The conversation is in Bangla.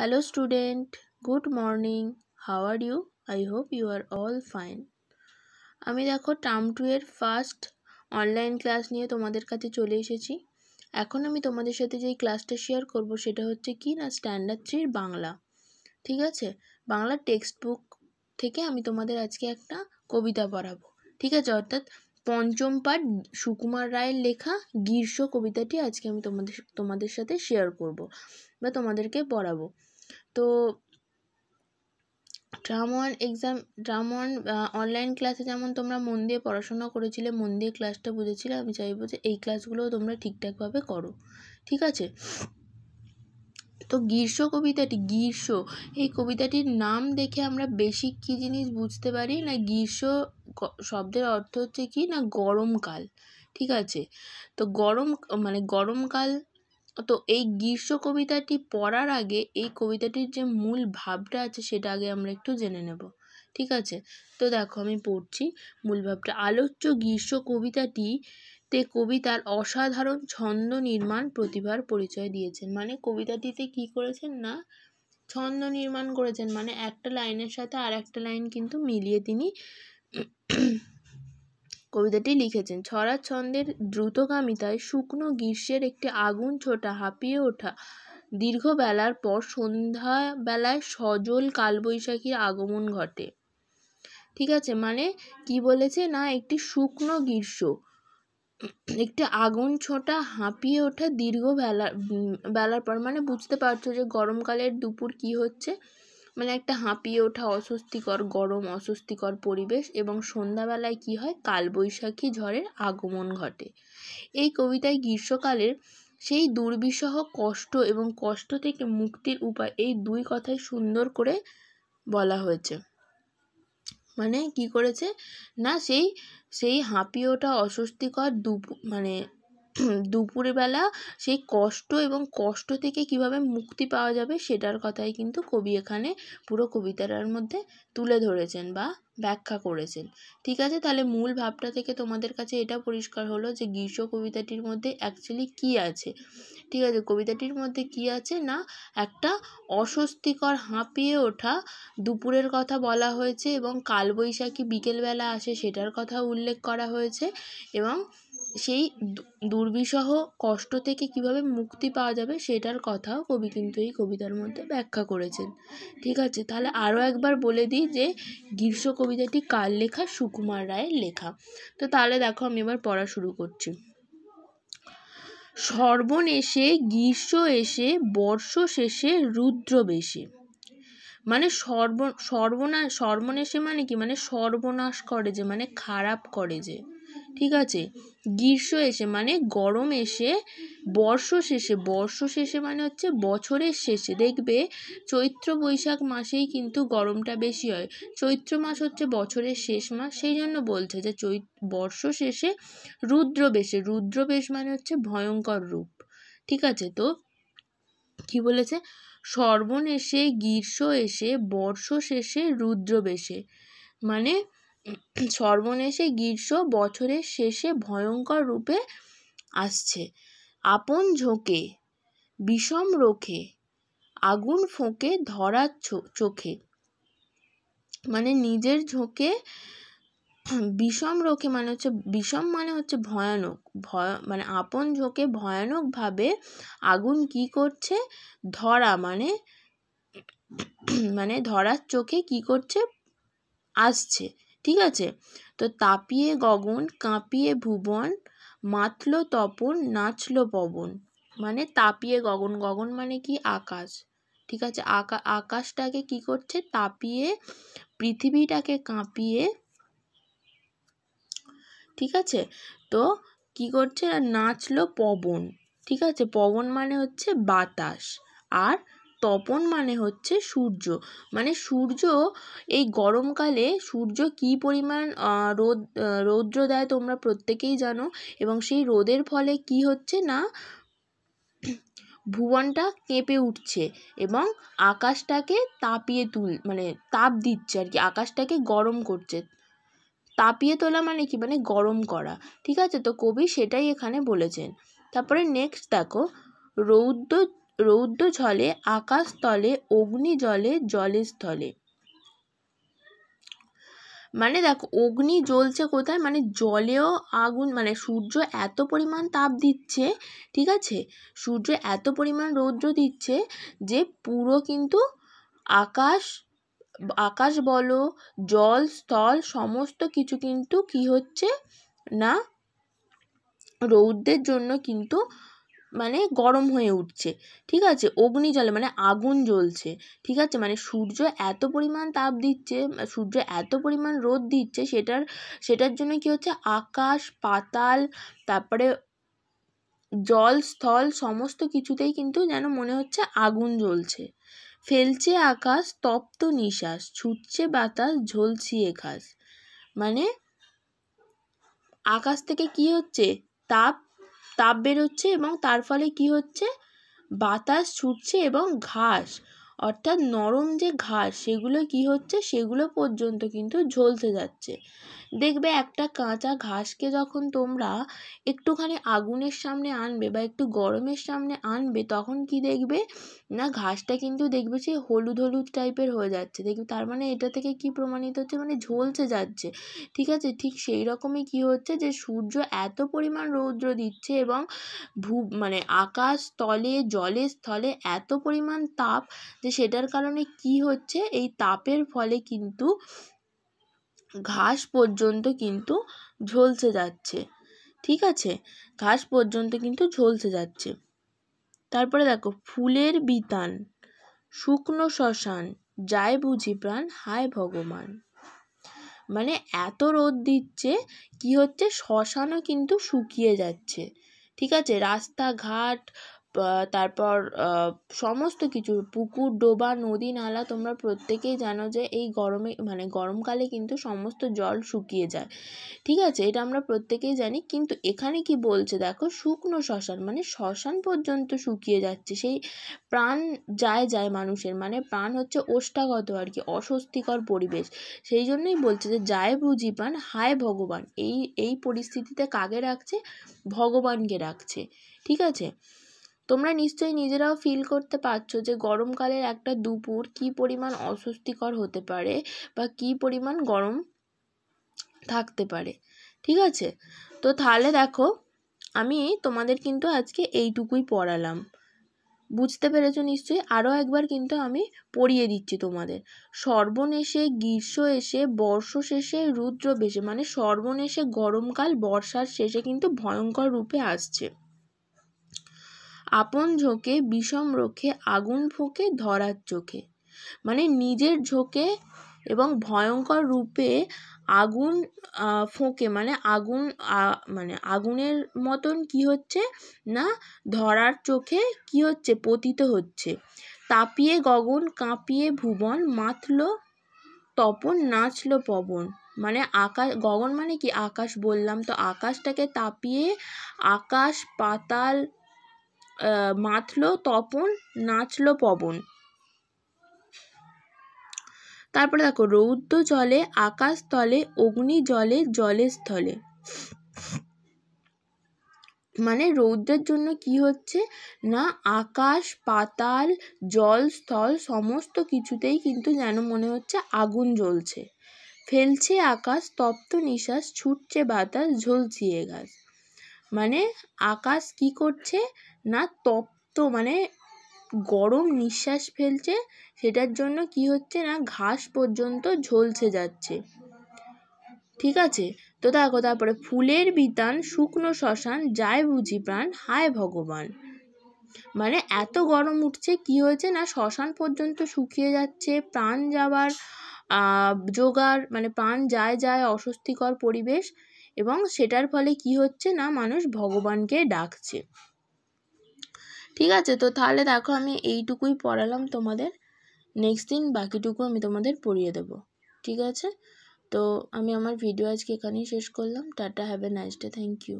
Hello student good morning how are you? I hope you are all fine. আমি দেখো টার্ম টু এর ফার্স্ট অনলাইন ক্লাস নিয়ে তোমাদের কাছে চলে এসেছি এখন আমি তোমাদের সাথে যেই ক্লাসটা শেয়ার করব সেটা হচ্ছে কি না স্ট্যান্ডার্ড থ্রির বাংলা ঠিক আছে বাংলা টেক্সট বুক থেকে আমি তোমাদের আজকে একটা কবিতা পড়াবো ঠিক আছে অর্থাৎ পঞ্চম পাঠ সুকুমার রায়ের লেখা গ্রীষ্ম কবিতাটি আজকে আমি তোমাদের তোমাদের সাথে শেয়ার করব বা তোমাদেরকে পড়াবো তো term one exam term one online ক্লাসে যেমন তোমরা মন দিয়ে পড়াশোনা করেছিলে মন দিয়ে ক্লাসটা বুঝেছিলে আমি চাইবো যে এই ক্লাসগুলোও তোমরা ঠিকঠাকভাবে করো ঠিক আছে তো গ্রীষ্ম কবিতাটি গ্রীষ্ম এই কবিতাটির নাম দেখে আমরা বেশি কী জিনিস বুঝতে পারি না গ্রীষ্ম শব্দের অর্থ হচ্ছে কি না গরমকাল ঠিক আছে তো গরম মানে গরমকাল তো এই গ্রীষ্ম কবিতাটি পড়ার আগে এই কবিতাটির যে মূল ভাবটা আছে সেটা আগে আমরা একটু জেনে নেব ঠিক আছে তো দেখো আমি পড়ছি মূল ভাবটা আলোচ্য গ্রীষ্ম কবিতাটি তে কবিতার অসাধারণ ছন্দ নির্মাণ প্রতিভার পরিচয় দিয়েছেন মানে কবিতাটিতে কি করেছেন না ছন্দ নির্মাণ করেছেন মানে একটা লাইনের সাথে আর একটা লাইন কিন্তু মিলিয়ে তিনি কবিতাটি লিখেছেন ছড়া ছন্দের দ্রুতগামিতায় শুকনো গ্রীষ্মের একটি আগুন ছোটা হাঁপিয়ে ওঠা দীর্ঘ বেলার পর সন্ধ্যাবেলায় সজল কালবৈশাখীর আগমন ঘটে ঠিক আছে মানে কি বলেছে না একটি শুকনো গ্রীষ্ম একটি আগুন ছোটা হাঁপিয়ে ওঠা দীর্ঘ বেলা বেলার পর মানে বুঝতে পারছো যে গরমকালের দুপুর কি হচ্ছে মানে একটা হাঁপিয়ে ওঠা অস্বস্তিকর গরম অস্বস্তিকর পরিবেশ এবং সন্ধ্যাবেলায় কি হয় কালবৈশাখী ঝড়ের আগমন ঘটে এই কবিতায় গ্রীষ্মকালের সেই দুর্বিষহ কষ্ট এবং কষ্ট থেকে মুক্তির উপায় এই দুই কথাই সুন্দর করে বলা হয়েছে মানে কি করেছে না সেই সেই হাঁপিয়ে ওঠা অস্বস্তিকর দু মানে দুপুরবেলা সেই কষ্ট এবং কষ্ট থেকে কিভাবে মুক্তি পাওয়া যাবে সেটার কথাই কিন্তু কবি এখানে পুরো কবিতাটার মধ্যে তুলে ধরেছেন বা ব্যাখ্যা করেছেন ঠিক আছে তাহলে মূল ভাবটা থেকে তোমাদের কাছে এটা পরিষ্কার হলো যে গ্রীষ্ম কবিতাটির মধ্যে অ্যাকচুয়ালি কি আছে ঠিক আছে কবিতাটির মধ্যে কি আছে না একটা অস্বস্তিকর হাঁপিয়ে ওঠা দুপুরের কথা বলা হয়েছে এবং কালবৈশাখী বিকেলবেলা আসে সেটার কথা উল্লেখ করা হয়েছে এবং সেই দুর্বিষহ কষ্ট থেকে কীভাবে মুক্তি পাওয়া যাবে সেটার কথাও কবি কিন্তু এই কবিতার মধ্যে ব্যাখ্যা করেছেন ঠিক আছে তাহলে আরও একবার বলে দিই যে গ্রীষ্ম কবিতাটি কার লেখা সুকুমার রায়ের লেখা তো তাহলে দেখো আমি এবার পড়া শুরু করছি সর্বন এসে গ্রীষ্ম এসে বর্ষ শেষে রুদ্র বেশে মানে সর্ব সর্বনা সর্বনেশে মানে কি মানে সর্বনাশ করে যে মানে খারাপ করে যে ঠিক আছে গ্রীষ্ম এসে মানে গরম এসে বর্ষ শেষে বর্ষ শেষে মানে হচ্ছে বছরের শেষে দেখবে চৈত্র বৈশাখ মাসেই কিন্তু গরমটা বেশি হয় চৈত্র মাস হচ্ছে বছরের শেষ মাস সেই জন্য বলছে যে চৈত বর্ষ শেষে রুদ্রবেশে রুদ্রবেশ মানে হচ্ছে ভয়ঙ্কর রূপ ঠিক আছে তো কি বলেছে সর্বনেশে গ্রীষ্ম এসে বর্ষ শেষে রুদ্রবেশে মানে সর্বনেশে গ্রীষ্ম বছরের শেষে ভয়ঙ্কর রূপে আসছে আপন ঝোঁকে বিষম রোখে আগুন ফোঁকে ধরা চোখে মানে নিজের ঝোঁকে বিষম রোখে মানে হচ্ছে বিষম মানে হচ্ছে ভয়ানক ভয় মানে আপন ঝোঁকে ভয়ানকভাবে আগুন কি করছে ধরা মানে মানে ধরার চোখে কি করছে আসছে ঠিক আছে তো তাপিয়ে গগন কাঁপিয়ে ভুবন মাতল তপন নাচল পবন মানে তাপিয়ে গগন গগন মানে কি আকাশ ঠিক আছে আকা আকাশটাকে কি করছে তাপিয়ে পৃথিবীটাকে কাঁপিয়ে ঠিক আছে তো কি করছে নাচলো পবন ঠিক আছে পবন মানে হচ্ছে বাতাস আর তপন মানে হচ্ছে সূর্য মানে সূর্য এই গরমকালে সূর্য কী পরিমাণ রোদ রৌদ্র দেয় তোমরা প্রত্যেকেই জানো এবং সেই রোদের ফলে কি হচ্ছে না ভুবনটা কেঁপে উঠছে এবং আকাশটাকে তাপিয়ে তুল মানে তাপ দিচ্ছে আর কি আকাশটাকে গরম করছে তাপিয়ে তোলা মানে কি মানে গরম করা ঠিক আছে তো কবি সেটাই এখানে বলেছেন তারপরে নেক্সট দেখো রৌদ্র রৌদ্র ঝলে আকাশতলে অগ্নি জলে জলের স্থলে মানে দেখো অগ্নি জ্বলছে কোথায় মানে জলেও আগুন মানে সূর্য এত পরিমাণ তাপ দিচ্ছে ঠিক আছে সূর্য এত পরিমাণ রৌদ্র দিচ্ছে যে পুরো কিন্তু আকাশ আকাশ বলো জল স্থল সমস্ত কিছু কিন্তু কি হচ্ছে না রৌদ্রের জন্য কিন্তু মানে গরম হয়ে উঠছে ঠিক আছে অগ্নি জলে মানে আগুন জ্বলছে ঠিক আছে মানে সূর্য এত পরিমাণ তাপ দিচ্ছে মানে সূর্য এত পরিমাণ রোদ দিচ্ছে সেটার সেটার জন্য কী হচ্ছে আকাশ পাতাল তারপরে জল স্থল সমস্ত কিছুতেই কিন্তু যেন মনে হচ্ছে আগুন জ্বলছে ফেলছে আকাশ তপ্ত নিশ্বাস ছুটছে বাতাস ঝলছিয়ে ঘাস মানে আকাশ থেকে কি হচ্ছে তাপ তাপ বেরোচ্ছে এবং তার ফলে কী হচ্ছে বাতাস ছুটছে এবং ঘাস অর্থাৎ নরম যে ঘাস সেগুলো কি হচ্ছে সেগুলো পর্যন্ত কিন্তু ঝলসে যাচ্ছে দেখবে একটা কাঁচা ঘাসকে যখন তোমরা একটুখানি আগুনের সামনে আনবে বা একটু গরমের সামনে আনবে তখন কি দেখবে না ঘাসটা কিন্তু দেখবে সে হলুদ হলুদ টাইপের হয়ে যাচ্ছে দেখবে তার মানে এটা থেকে কি প্রমাণিত হচ্ছে মানে ঝলসে যাচ্ছে ঠিক আছে ঠিক সেই রকমই কি হচ্ছে যে সূর্য এত পরিমাণ রৌদ্র দিচ্ছে এবং ভূ মানে আকাশ তলে জলের স্থলে এত পরিমাণ তাপ যে তো সেটার কারণে কি হচ্ছে এই তাপের ফলে কিন্তু ঘাস পর্যন্ত কিন্তু ঝলসে যাচ্ছে ঠিক আছে ঘাস পর্যন্ত কিন্তু ঝলসে যাচ্ছে তারপরে দেখো ফুলের বিতান শুকনো শ্মশান যায় বুঝি প্রাণ হায় ভগবান মানে এত রোদ দিচ্ছে কি হচ্ছে শ্মশানও কিন্তু শুকিয়ে যাচ্ছে ঠিক আছে রাস্তাঘাট তারপর সমস্ত কিছু পুকুর ডোবা নদী নালা তোমরা প্রত্যেকেই জানো যে এই গরমে মানে গরমকালে কিন্তু সমস্ত জল শুকিয়ে যায় ঠিক আছে এটা আমরা প্রত্যেকেই জানি কিন্তু এখানে কি বলছে দেখো শুকনো শ্মশান মানে শ্মশান পর্যন্ত শুকিয়ে যাচ্ছে সেই প্রাণ যায় যায় মানুষের মানে প্রাণ হচ্ছে ওষ্ঠাগত আর কি অস্বস্তিকর পরিবেশ সেই জন্যই বলছে যে যায় বুঝি পান হায় ভগবান এই এই পরিস্থিতিতে কাকে রাখছে ভগবানকে রাখছে ঠিক আছে তোমরা নিশ্চয়ই নিজেরাও ফিল করতে পারছো যে গরমকালের একটা দুপুর কি পরিমাণ অস্বস্তিকর হতে পারে বা কি পরিমাণ গরম থাকতে পারে ঠিক আছে তো তাহলে দেখো আমি তোমাদের কিন্তু আজকে এইটুকুই পড়ালাম বুঝতে পেরেছো নিশ্চয়ই আরও একবার কিন্তু আমি পড়িয়ে দিচ্ছি তোমাদের সর্বনেশে গ্রীষ্ম এসে বর্ষ শেষে রুদ্র বেশে মানে সর্বনেশে গরমকাল বর্ষার শেষে কিন্তু ভয়ঙ্কর রূপে আসছে আপন ঝোঁকে বিষম রোখে আগুন ফোঁকে ধরার চোখে মানে নিজের ঝোঁকে এবং ভয়ঙ্কর রূপে আগুন ফোঁকে মানে আগুন মানে আগুনের মতন কি হচ্ছে না ধরার চোখে কি হচ্ছে পতিত হচ্ছে তাপিয়ে গগন কাঁপিয়ে ভুবন মাতল তপন নাচল পবন মানে আকাশ গগন মানে কি আকাশ বললাম তো আকাশটাকে তাপিয়ে আকাশ পাতাল মাতল তপন নাচল পবন তারপরে দেখো রৌদ্র জলে আকাশ তলে অগ্নি জলে জলের স্থলে মানে রৌদ্রের জন্য কি হচ্ছে না আকাশ পাতাল জল স্থল সমস্ত কিছুতেই কিন্তু যেন মনে হচ্ছে আগুন জ্বলছে ফেলছে আকাশ তপ্ত নিশ্বাস ছুটছে বাতাস ঝলছিয়ে গাছ মানে আকাশ কি করছে না তপ্ত মানে গরম নিঃশ্বাস ফেলছে সেটার জন্য কি হচ্ছে না ঘাস পর্যন্ত ঝলসে যাচ্ছে ঠিক আছে তো দেখো তারপরে ফুলের বিতান শুকনো শ্মশান যায় বুঝি প্রাণ হায় ভগবান মানে এত গরম উঠছে কি হয়েছে না শ্মশান পর্যন্ত শুকিয়ে যাচ্ছে প্রাণ যাওয়ার যোগার মানে প্রাণ যায় যায় অস্বস্তিকর পরিবেশ এবং সেটার ফলে কি হচ্ছে না মানুষ ভগবানকে ডাকছে ঠিক আছে তো তাহলে দেখো আমি এইটুকুই পড়ালাম তোমাদের নেক্সট দিন বাকিটুকু আমি তোমাদের পড়িয়ে দেব ঠিক আছে তো আমি আমার ভিডিও আজকে এখানেই শেষ করলাম tata have a nice day thank you